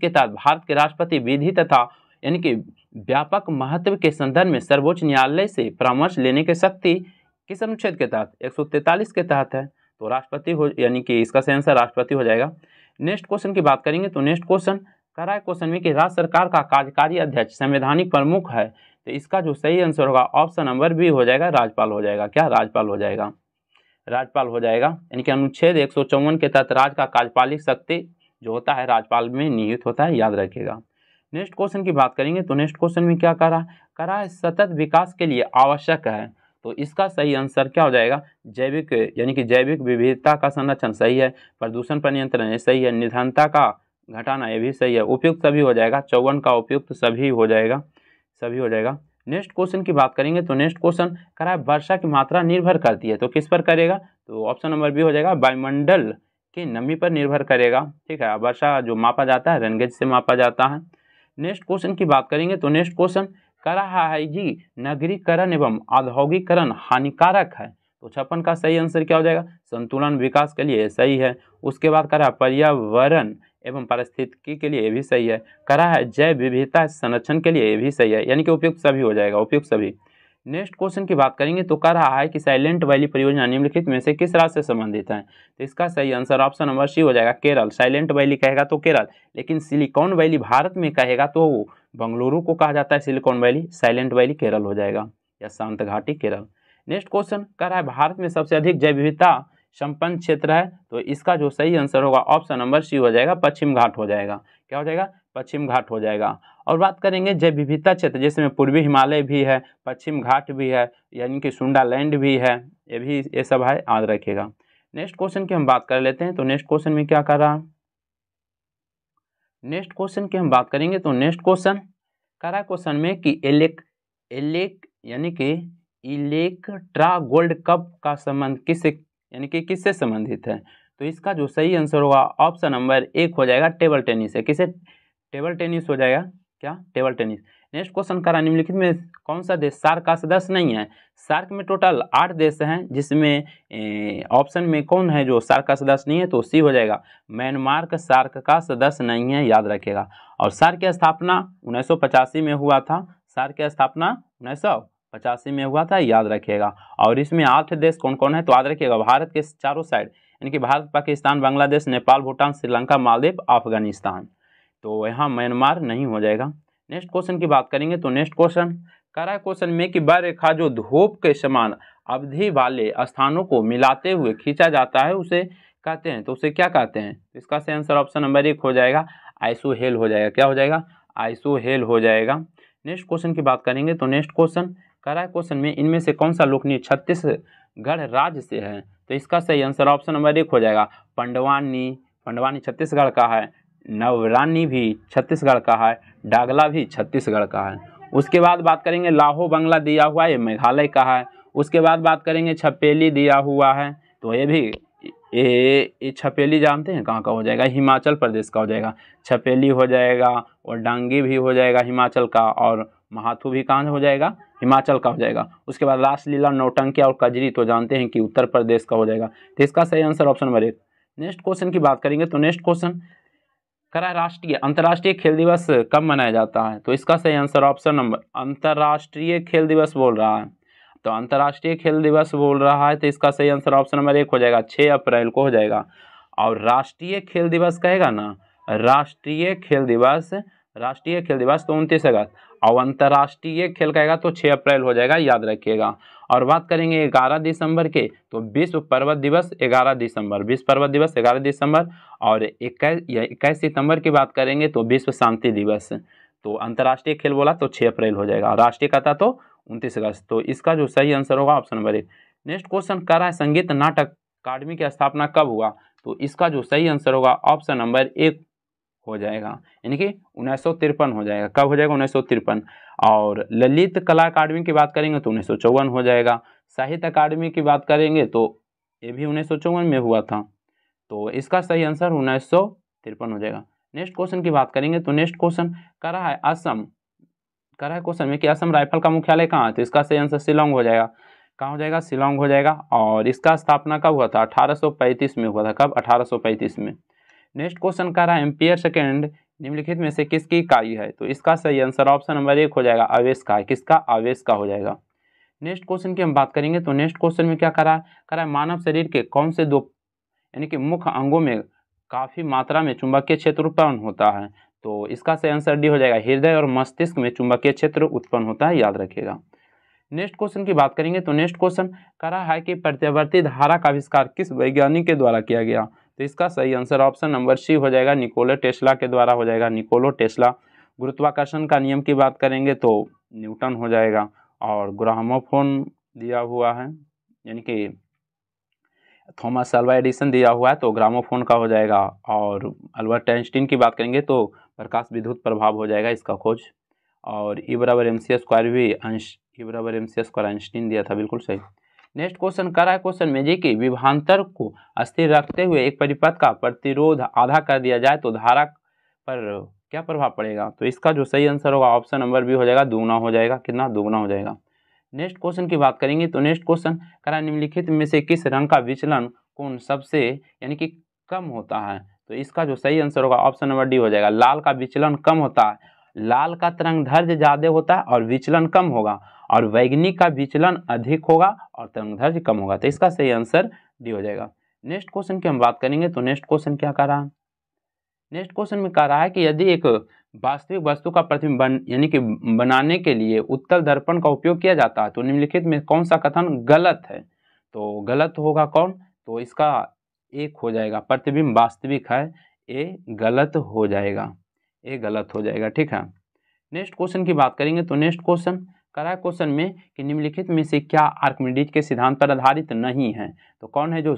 के तहत भारत के राष्ट्रपति विधि तथा यानी कि व्यापक महत्व के संदर्भ में सर्वोच्च न्यायालय से परामर्श लेने की शक्ति किस अनुच्छेद के तहत एक के तहत है तो राष्ट्रपति हो यानी कि इसका सही आंसर राष्ट्रपति हो जाएगा नेक्स्ट क्वेश्चन की बात करेंगे तो नेक्स्ट क्वेश्चन कह रहा है क्वेश्चन में कि राज्य सरकार का कार्यकारी अध्यक्ष संवैधानिक प्रमुख है तो इसका जो सही आंसर होगा ऑप्शन नंबर बी हो जाएगा राज्यपाल हो जाएगा क्या राज्यपाल हो जाएगा राज्यपाल हो जाएगा यानी कि अनुच्छेद एक के तहत राज्य का कार्यपालिक शक्ति जो होता है राज्यपाल में नियुक्त होता है याद रखिएगा नेक्स्ट क्वेश्चन की बात करेंगे तो नेक्स्ट क्वेश्चन में क्या करा करा है सतत विकास के लिए आवश्यक है तो इसका सही आंसर क्या हो जाएगा जैविक यानी कि जैविक विविधता का संरक्षण सही है प्रदूषण पर नियंत्रण सही है निधनता का घटाना ये भी सही है उपयुक्त सभी हो जाएगा चौवन का उपयुक्त सभी हो जाएगा सभी हो जाएगा नेक्स्ट क्वेश्चन की बात करेंगे तो नेक्स्ट क्वेश्चन करा है वर्षा की मात्रा निर्भर करती है तो किस पर करेगा तो ऑप्शन नंबर बी हो जाएगा वायुमंडल की नमी पर निर्भर करेगा ठीक है वर्षा जो मापा जाता है रनगेज से मापा जाता है नेक्स्ट क्वेश्चन की बात करेंगे तो नेक्स्ट क्वेश्चन कर रहा है जी नगरीकरण एवं औद्योगिकरण हानिकारक है तो छप्पन का सही आंसर क्या हो जाएगा संतुलन विकास के लिए सही है उसके बाद कर रहा है पर्यावरण एवं पारिस्थितिकी के लिए ये भी सही है करा है जैव विविधता संरक्षण के लिए ये भी सही है यानी कि उपयुक्त सभी हो जाएगा उपयुक्त सभी नेक्स्ट क्वेश्चन की बात करेंगे तो कह रहा है कि साइलेंट वैली परियोजना निम्नलिखित में से किस राज्य से संबंधित है तो इसका सही आंसर ऑप्शन नंबर सी हो जाएगा केरल साइलेंट वैली कहेगा तो केरल लेकिन सिलिकॉन वैली भारत में कहेगा तो बंगलुरु को कहा जाता है Silicon Valley Silent Valley Kerala हो जाएगा या शांत घाटी केरल नेक्स्ट क्वेश्चन कह रहा है भारत में सबसे अधिक जैव विविधता संपन्न क्षेत्र है तो इसका जो सही आंसर होगा ऑप्शन नंबर सी हो जाएगा पश्चिम घाट हो जाएगा क्या हो जाएगा पश्चिम घाट हो जाएगा और बात करेंगे जैव विविधता क्षेत्र जिसमें पूर्वी हिमालय भी है पश्चिम घाट भी है यानी कि सुंडा लैंड भी है ये भी ये सब है याद रखिएगा नेक्स्ट क्वेश्चन की हम बात कर लेते हैं तो नेक्स्ट क्वेश्चन में क्या कर रहा नेक्स्ट क्वेश्चन की हम बात करेंगे तो नेक्स्ट क्वेश्चन करा क्वेश्चन में कि एलेक एलेक यानी कि इलेक्ट्रा गोल्ड कप का संबंध किस यानी कि किससे संबंधित है तो इसका जो सही आंसर होगा ऑप्शन नंबर एक हो जाएगा टेबल टेनिस है किसे टेबल टेनिस हो जाएगा क्या टेबल टेनिस नेक्स्ट क्वेश्चन करा निम्नलिखित में कौन सा देश सार्क का सदस्य नहीं है सार्क में टोटल आठ देश हैं जिसमें ऑप्शन में कौन है जो सार्क का सदस्य नहीं है तो सी हो जाएगा म्यांमार सार्क का सदस्य नहीं है याद रखेगा और सार्क की स्थापना उन्नीस में हुआ था सार्क की स्थापना उन्नीस पचासी में हुआ था याद रखिएगा और इसमें आठ देश कौन कौन है तो याद रखिएगा भारत के चारों साइड यानी कि भारत पाकिस्तान बांग्लादेश नेपाल भूटान श्रीलंका मालदीव अफगानिस्तान तो यहाँ म्यांमार नहीं हो जाएगा नेक्स्ट क्वेश्चन की बात करेंगे तो नेक्स्ट क्वेश्चन करा क्वेश्चन में कि वह रेखा जो धूप के समान अवधि वाले स्थानों को मिलाते हुए खींचा जाता है उसे कहते हैं तो उसे क्या कहते हैं तो इसका से आंसर ऑप्शन नंबर एक हो जाएगा हेल हो जाएगा क्या हो जाएगा हेल हो जाएगा नेक्स्ट क्वेश्चन की बात करेंगे तो नेक्स्ट क्वेश्चन करा क्वेश्चन में इनमें से कौन सा लोकनीय छत्तीसगढ़ राज्य से है तो इसका सही आंसर ऑप्शन नंबर एक हो जाएगा पंडवानी पंडवानी छत्तीसगढ़ का है नवरानी भी छत्तीसगढ़ का है डागला भी छत्तीसगढ़ का है उसके बाद बात करेंगे लाहो बंगला दिया हुआ ये मेघालय का है उसके बाद बात करेंगे छपेली दिया हुआ है तो ये भी ये ये छपेली जानते हैं कहाँ का हो जाएगा हिमाचल प्रदेश का हो जाएगा छपेली हो जाएगा और डांगी भी हो जाएगा हिमाचल का और महाथू भी कहाँ हो जाएगा हिमाचल का हो जाएगा उसके बाद रासलीला नौटंकिया और कजरी तो जानते हैं कि उत्तर प्रदेश का हो जाएगा तो इसका सही आंसर ऑप्शन नंबर एक नेक्स्ट क्वेश्चन की बात करेंगे तो नेक्स्ट क्वेश्चन करा राष्ट्रीय अंतर्राष्ट्रीय खेल दिवस कब मनाया जाता है तो इसका सही आंसर ऑप्शन नंबर अंतर्राष्ट्रीय खेल दिवस बोल रहा है तो अंतर्राष्ट्रीय खेल दिवस बोल रहा है तो इसका सही आंसर ऑप्शन नंबर एक हो जाएगा छः अप्रैल को हो जाएगा और राष्ट्रीय खेल दिवस कहेगा ना राष्ट्रीय खेल दिवस राष्ट्रीय खेल दिवस तो उनतीस अगस्त और अंतर्राष्ट्रीय खेल कहेगा तो 6 अप्रैल हो जाएगा याद रखिएगा और बात करेंगे 11 दिसंबर के तो विश्व पर्वत दिवस 11 दिसंबर विश्व पर्वत दिवस 11 दिसंबर और इक्कीस इक्कीस सितंबर की बात करेंगे तो विश्व शांति दिवस तो अंतर्राष्ट्रीय खेल बोला तो छः अप्रैल हो जाएगा राष्ट्रीय कथा तो उनतीस अगस्त तो इसका जो सही आंसर होगा ऑप्शन नंबर एक नेक्स्ट क्वेश्चन कर रहा है संगीत नाटक अकाडमी की स्थापना कब हुआ तो इसका जो सही आंसर होगा ऑप्शन नंबर एक हो जाएगा यानी कि उन्नीस हो जाएगा कब हो जाएगा उन्नीस और ललित कला अकादमी की बात करेंगे तो उन्नीस हो जाएगा साहित्य अकादमी की बात करेंगे तो ये भी उन्नीस में हुआ था तो इसका सही आंसर उन्नीस हो जाएगा नेक्स्ट क्वेश्चन की बात करेंगे तो नेक्स्ट क्वेश्चन करा है असम करा है क्वेश्चन में कि असम राइफल का मुख्यालय कहाँ है तो इसका सही आंसर शिलोंग हो जाएगा कहाँ हो जाएगा शिलोंग हो जाएगा और इसका स्थापना कब हुआ था अठारह में हुआ था कब अठारह में नेक्स्ट क्वेश्चन कह रहा है एम्पियर सेकेंड निम्नलिखित में से किसकी इकाई है तो इसका सही आंसर ऑप्शन नंबर एक हो जाएगा आवेश का है किसका आवेश का हो जाएगा नेक्स्ट क्वेश्चन की हम बात करेंगे तो नेक्स्ट क्वेश्चन में क्या करा है करा है मानव शरीर के कौन से दो यानी कि मुख्य अंगों में काफ़ी मात्रा में चुंबकीय क्षेत्र उत्पन्न होता है तो इसका सही आंसर डी हो जाएगा हृदय और मस्तिष्क में चुंबकीय क्षेत्र उत्पन्न होता है याद रखिएगा नेक्स्ट क्वेश्चन की बात करेंगे तो नेक्स्ट क्वेश्चन करा है कि प्रत्यावर्ती धारा का आविष्कार किस वैज्ञानिक के द्वारा किया गया तो इसका सही आंसर ऑप्शन नंबर सी हो जाएगा निकोलो टेस्ला के द्वारा हो जाएगा निकोलो टेस्ला गुरुत्वाकर्षण का नियम की बात करेंगे तो न्यूटन हो जाएगा और ग्रामोफोन दिया हुआ है यानी कि थॉमस अल्वा एडिसन दिया हुआ है तो ग्रामोफोन का हो जाएगा और अल्बर्ट आइंस्टीन की बात करेंगे तो प्रकाश विद्युत प्रभाव हो जाएगा इसका खोज और ई बराबर एम सी स्क्वायर भी अंश ई बराबर एम सी स्क्वायर आइंस्टीन दिया था बिल्कुल सही नेक्स्ट क्वेश्चन है क्वेश्चन में जी की विभांतर को अस्थिर रखते हुए एक परिपथ का प्रतिरोध आधा कर दिया जाए तो धारा पर क्या प्रभाव पड़ेगा तो इसका जो सही आंसर होगा ऑप्शन नंबर बी हो जाएगा दोगुना हो जाएगा कितना दोगुना हो जाएगा नेक्स्ट क्वेश्चन की बात करेंगे तो नेक्स्ट क्वेश्चन करा निम्नलिखित में से किस रंग का विचलन कौन सबसे यानी कि कम होता है तो इसका जो सही आंसर होगा ऑप्शन नंबर डी हो जाएगा लाल का विचलन कम होता है लाल का तरंग धर्ज ज़्यादा होता है और विचलन कम होगा और वैग्निक का विचलन अधिक होगा और तरंगधर्ज कम होगा तो इसका सही आंसर डी हो जाएगा नेक्स्ट क्वेश्चन की हम बात करेंगे तो नेक्स्ट क्वेश्चन क्या कर रहा है नेक्स्ट क्वेश्चन में कह रहा है कि यदि एक वास्तविक वस्तु का प्रतिबिंब यानी कि बनाने के लिए उत्तल दर्पण का उपयोग किया जाता है तो निम्नलिखित में कौन सा कथन गलत है तो गलत होगा कौन तो इसका एक हो जाएगा प्रतिबिंब वास्तविक है ये गलत हो जाएगा ये गलत हो जाएगा ठीक है नेक्स्ट क्वेश्चन की बात करेंगे तो नेक्स्ट क्वेश्चन करा क्वेश्चन में कि निम्नलिखित में से क्या आर्कमिडीज के सिद्धांत पर आधारित नहीं है तो कौन है जो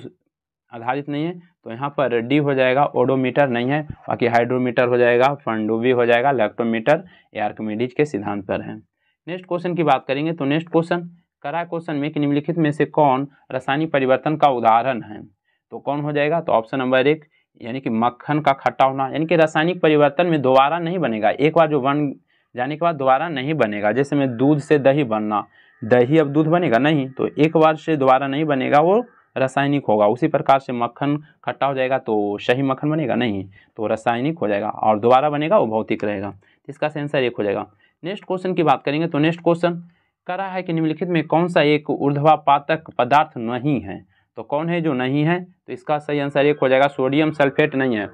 आधारित नहीं है तो यहाँ पर डी हो जाएगा ओडोमीटर नहीं है बाकी हाइड्रोमीटर हो जाएगा फंडोवी हो जाएगा लैक्टोमीटर ये आर्कमिडीज के सिद्धांत पर है नेक्स्ट क्वेश्चन की बात करेंगे तो नेक्स्ट क्वेश्चन करा क्वेश्चन में कि निम्नलिखित में से कौन रासायनिक परिवर्तन का उदाहरण है तो कौन हो जाएगा तो ऑप्शन नंबर एक यानी कि मक्खन का खट्टा होना यानी कि रासायनिक परिवर्तन में दोबारा नहीं बनेगा एक बार जो बन जाने के बाद दोबारा नहीं बनेगा जैसे मैं दूध से दही बनना दही अब दूध बनेगा नहीं तो एक बार से दोबारा नहीं बनेगा वो रासायनिक होगा उसी प्रकार से मक्खन खट्टा हो जाएगा तो सही मक्खन बनेगा नहीं तो रासायनिक हो जाएगा और दोबारा बनेगा वो भौतिक रहेगा इसका सेंसर एक हो जाएगा नेक्स्ट क्वेश्चन की बात करेंगे तो नेक्स्ट क्वेश्चन करा है कि निम्नलिखित में कौन सा एक ऊर्ध्वापातक पदार्थ नहीं है तो कौन है जो नहीं है तो इसका सही आंसर एक हो जाएगा सोडियम सल्फेट नहीं है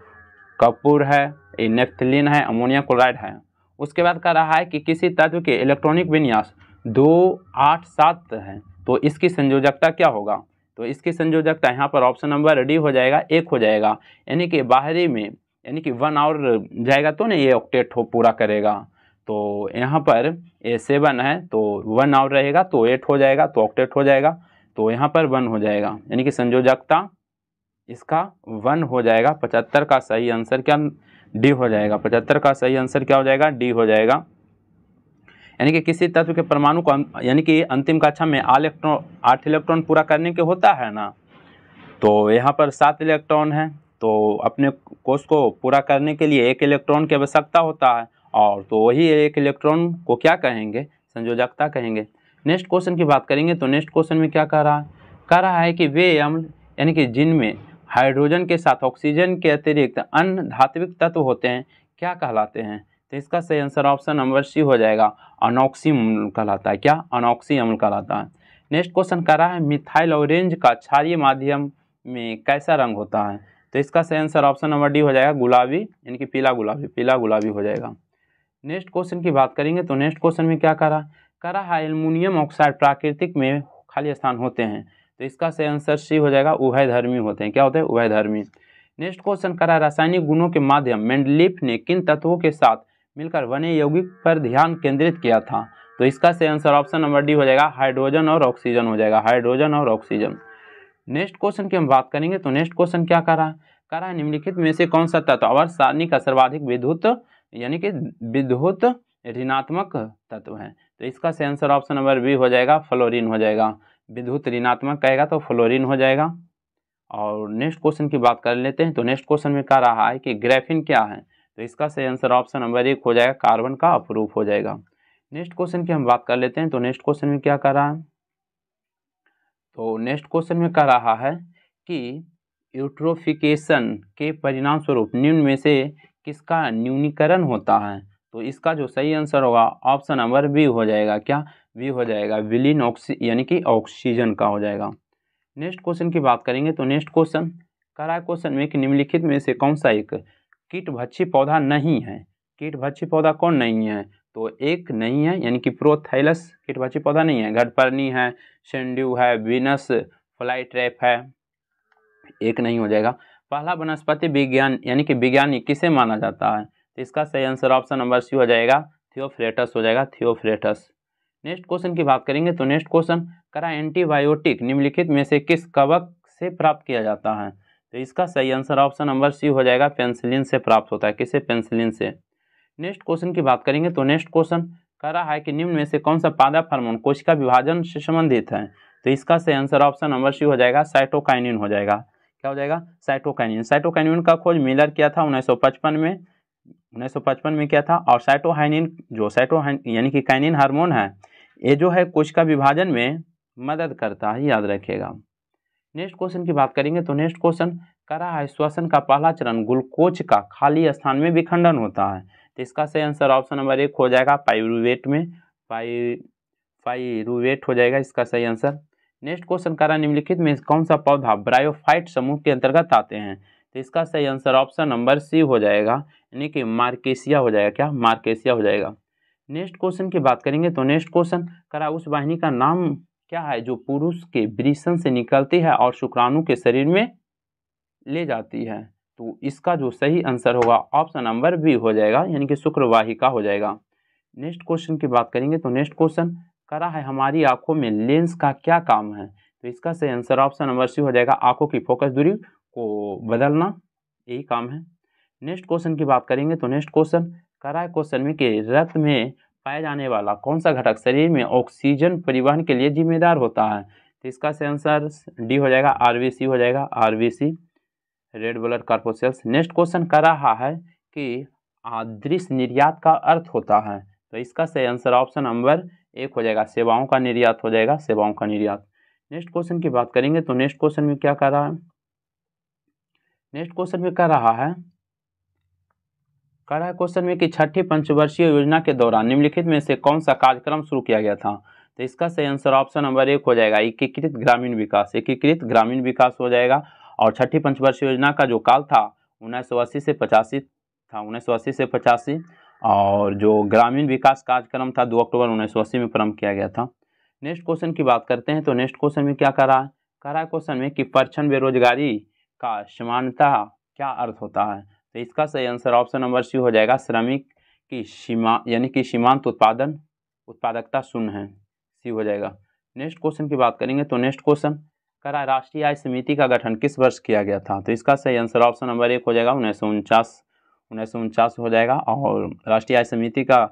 कपूर है नेफ्थलिन है अमोनिया क्लोराइड है उसके बाद कह रहा है कि किसी तत्व के इलेक्ट्रॉनिक विन्यास दो आठ सात हैं तो इसकी संयोजकता क्या होगा तो इसकी संयोजकता यहाँ पर ऑप्शन नंबर डी हो जाएगा एक हो जाएगा यानी कि बाहरी में यानी कि वन और जाएगा तो ना ये ऑक्टेट हो पूरा करेगा तो यहाँ पर ए सेवन है तो वन और रहेगा तो एट हो जाएगा तो ऑक्टेट हो जाएगा तो यहाँ पर वन हो जाएगा यानी कि संयोजकता इसका वन हो जाएगा पचहत्तर का सही आंसर क्या डी हो जाएगा पचहत्तर का सही आंसर क्या हो जाएगा डी हो जाएगा यानी कि किसी तत्व के परमाणु को अं- यानी कि अंतिम कक्षा में आठ इलेक्ट्रॉन आठ इलेक्ट्रॉन पूरा करने के होता है ना तो यहाँ पर सात इलेक्ट्रॉन है तो अपने कोष को पूरा करने के लिए एक इलेक्ट्रॉन की आवश्यकता होता है और तो वही एक इलेक्ट्रॉन को क्या कहेंगे संयोजकता कहेंगे नेक्स्ट क्वेश्चन की बात करेंगे तो नेक्स्ट क्वेश्चन में क्या कह रहा है कह रहा है कि वे अम्ल यानी कि जिनमें हाइड्रोजन के साथ ऑक्सीजन के अतिरिक्त अन्य धात्विक तत्व होते हैं क्या कहलाते हैं तो इसका सही आंसर ऑप्शन नंबर सी हो जाएगा अनोक्सी अम्ल कहलाता है क्या अनोक्सी अम्ल कहलाता है नेक्स्ट क्वेश्चन कर रहा है मिथाइल ऑरेंज का क्षारीय माध्यम में कैसा रंग होता है तो इसका सही आंसर ऑप्शन नंबर डी हो जाएगा गुलाबी यानी कि पीला गुलाबी पीला गुलाबी हो जाएगा नेक्स्ट क्वेश्चन की बात करेंगे तो नेक्स्ट क्वेश्चन में क्या करा करा है एल्यूमिनियम ऑक्साइड प्राकृतिक में खाली स्थान होते हैं तो इसका से आंसर सी हो जाएगा उभय धर्मी होते हैं क्या होते हैं उभय धर्मी नेक्स्ट क्वेश्चन करा रासायनिक गुणों के माध्यम मेंडलिफ ने किन तत्वों के साथ मिलकर वने यौगिक पर ध्यान केंद्रित किया था तो इसका से आंसर ऑप्शन नंबर डी हो जाएगा हाइड्रोजन और ऑक्सीजन हो जाएगा हाइड्रोजन और ऑक्सीजन नेक्स्ट क्वेश्चन की हम बात करेंगे तो नेक्स्ट क्वेश्चन क्या करा करा है निम्नलिखित में से कौन सा तत्व अवर सारणी का सर्वाधिक विद्युत यानी कि विद्युत ऋणात्मक तत्व है तो इसका से आंसर ऑप्शन नंबर बी हो जाएगा फ्लोरीन हो जाएगा विद्युत ऋणात्मक कहेगा तो फ्लोरीन हो जाएगा और नेक्स्ट क्वेश्चन की बात कर लेते हैं तो नेक्स्ट क्वेश्चन में कह रहा है कि ग्रेफिन क्या है तो इसका सही आंसर ऑप्शन नंबर एक हो जाएगा कार्बन का अप्रूफ हो जाएगा नेक्स्ट क्वेश्चन की हम बात कर लेते हैं तो नेक्स्ट क्वेश्चन में क्या कर रहा है तो नेक्स्ट क्वेश्चन में कह रहा है कि यूट्रोफिकेशन के परिणाम स्वरूप निम्न में से किसका न्यूनीकरण होता है तो इसका जो सही आंसर होगा ऑप्शन नंबर बी हो जाएगा क्या भी हो जाएगा विलीन ऑक्सी यानी कि ऑक्सीजन का हो जाएगा नेक्स्ट क्वेश्चन की बात करेंगे तो नेक्स्ट क्वेश्चन करा क्वेश्चन में कि निम्नलिखित में से कौन सा एक कीट भच्छी पौधा नहीं है कीट भच्छी पौधा कौन नहीं है तो एक नहीं है यानी कि कीट भच्छी पौधा नहीं है घटपर्णी है सेंड्यू है विनस फ्लाई ट्रैप है एक नहीं हो जाएगा पहला वनस्पति विज्ञान यानी कि विज्ञानी किसे माना जाता है तो इसका सही आंसर ऑप्शन नंबर सी हो जाएगा थियोफ्रेटस हो जाएगा थियोफ्रेटस नेक्स्ट क्वेश्चन की बात करेंगे तो नेक्स्ट क्वेश्चन करा एंटीबायोटिक निम्नलिखित में से किस कवक से प्राप्त किया जाता है तो इसका सही आंसर ऑप्शन नंबर सी हो जाएगा पेंसिलिन से प्राप्त होता है किसे पेंसिलिन से नेक्स्ट क्वेश्चन की बात करेंगे तो नेक्स्ट क्वेश्चन कह रहा है कि निम्न में से कौन सा पादप हार्मोन कोशिका विभाजन से संबंधित है तो इसका सही आंसर ऑप्शन नंबर सी हो जाएगा साइटोकाइनिन हो जाएगा क्या हो जाएगा साइटोकाइनिन साइटोकाइनिन का खोज मिलर किया था उन्नीस में उन्नीस में किया था और साइटोहाइनिन जो साइटोहाइन यानी कि काइनिन हारमोन है ये जो है कोशिका विभाजन में मदद करता है याद रखिएगा नेक्स्ट क्वेश्चन की बात करेंगे तो नेक्स्ट क्वेश्चन करा है श्वसन का पहला चरण ग्लूकोज का खाली स्थान में विखंडन होता है तो इसका सही आंसर ऑप्शन नंबर एक हो जाएगा पाइरुवेट में पाई पाइरुवेट हो जाएगा इसका सही आंसर नेक्स्ट क्वेश्चन करा निम्नलिखित में कौन सा पौधा ब्रायोफाइट समूह के अंतर्गत आते हैं तो इसका सही आंसर ऑप्शन नंबर सी हो जाएगा यानी कि मार्केशिया हो जाएगा क्या मार्केशिया हो जाएगा नेक्स्ट क्वेश्चन की बात करेंगे तो नेक्स्ट क्वेश्चन करा उस वाहिनी का नाम क्या है जो पुरुष के वृषण से निकलती है और शुक्राणु के शरीर में ले जाती है तो इसका जो सही आंसर होगा ऑप्शन नंबर बी हो जाएगा यानी कि शुक्रवाहिका हो जाएगा नेक्स्ट क्वेश्चन की बात करेंगे तो नेक्स्ट क्वेश्चन करा है हमारी आंखों में लेंस का क्या काम है तो इसका सही आंसर ऑप्शन नंबर सी हो जाएगा आंखों की फोकस दूरी को बदलना यही काम है नेक्स्ट क्वेश्चन की बात करेंगे तो नेक्स्ट क्वेश्चन करा क्वेश्चन में कि रक्त में पाया जाने वाला कौन सा घटक शरीर में ऑक्सीजन परिवहन के लिए जिम्मेदार होता है तो इसका से आंसर डी हो जाएगा आर हो जाएगा R red blood corpuscles next question कर रहा है कि आदृश निर्यात का अर्थ होता है तो इसका सही आंसर ऑप्शन नंबर एक हो जाएगा सेवाओं का निर्यात हो जाएगा सेवाओं का निर्यात नेक्स्ट क्वेश्चन की बात करेंगे तो नेक्स्ट क्वेश्चन में क्या कर रहा है नेक्स्ट क्वेश्चन में कह रहा है कड़ा क्वेश्चन में कि छठी पंचवर्षीय योजना के दौरान निम्नलिखित में से कौन सा कार्यक्रम शुरू किया गया था तो इसका सही आंसर ऑप्शन नंबर एक हो जाएगा एकीकृत ग्रामीण विकास एकीकृत ग्रामीण विकास हो जाएगा और छठी पंचवर्षीय योजना का जो काल था उन्नीस से पचासी था उन्नीस से पचासी और जो ग्रामीण विकास कार्यक्रम था दो अक्टूबर उन्नीस में प्रारंभ किया गया था नेक्स्ट क्वेश्चन की बात करते हैं तो नेक्स्ट क्वेश्चन में क्या करा है करा क्वेश्चन में कि परछन बेरोजगारी का समानता क्या अर्थ होता है तो इसका सही आंसर ऑप्शन नंबर सी हो जाएगा श्रमिक की सीमा यानी कि सीमांत उत्पादन उत्पादकता शून्य है सी हो जाएगा नेक्स्ट क्वेश्चन की बात करेंगे तो नेक्स्ट क्वेश्चन करा राष्ट्रीय आय समिति का गठन किस वर्ष किया गया था तो इसका सही आंसर ऑप्शन नंबर एक हो जाएगा उन्नीस सौ उनचास उन्नीस सौ उनचास हो जाएगा और राष्ट्रीय आय समिति का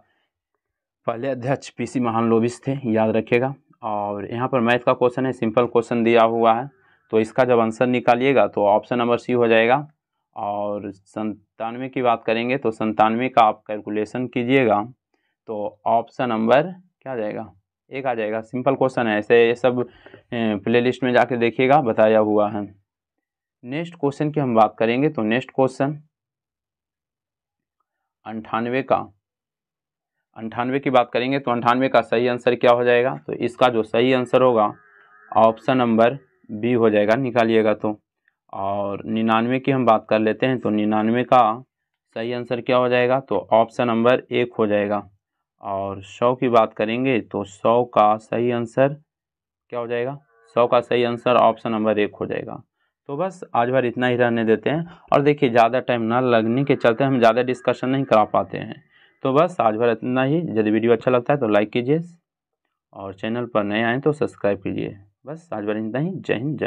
पहले अध्यक्ष पी सी महान लोबिस थे याद रखिएगा और यहाँ पर मैथ का क्वेश्चन है सिंपल क्वेश्चन दिया हुआ है तो इसका जब आंसर निकालिएगा तो ऑप्शन नंबर सी हो जाएगा और संतानवे की बात करेंगे तो संतानवे का आप कैलकुलेशन कीजिएगा तो ऑप्शन नंबर क्या आ जाएगा एक आ जाएगा सिंपल क्वेश्चन है ऐसे ये सब प्लेलिस्ट में जाके देखिएगा बताया हुआ है नेक्स्ट क्वेश्चन की हम बात करेंगे तो नेक्स्ट क्वेश्चन अंठानवे का अंठानवे की बात करेंगे तो अंठानवे का सही आंसर क्या हो जाएगा तो इसका जो सही आंसर होगा ऑप्शन नंबर बी हो जाएगा निकालिएगा तो और निन्यानवे की हम बात कर लेते हैं तो निन्यानवे का सही आंसर क्या हो जाएगा तो ऑप्शन नंबर एक हो जाएगा और सौ की बात करेंगे तो सौ का सही आंसर क्या हो जाएगा सौ का सही आंसर ऑप्शन नंबर एक हो जाएगा तो बस आज भर इतना ही रहने देते हैं और देखिए ज़्यादा टाइम ना लगने के चलते हम ज़्यादा डिस्कशन नहीं करा पाते हैं तो बस आज भर इतना ही यदि वीडियो अच्छा लगता है तो लाइक कीजिए और चैनल पर नए आएँ तो सब्सक्राइब कीजिए बस आज भर इतना ही जय हिंद जय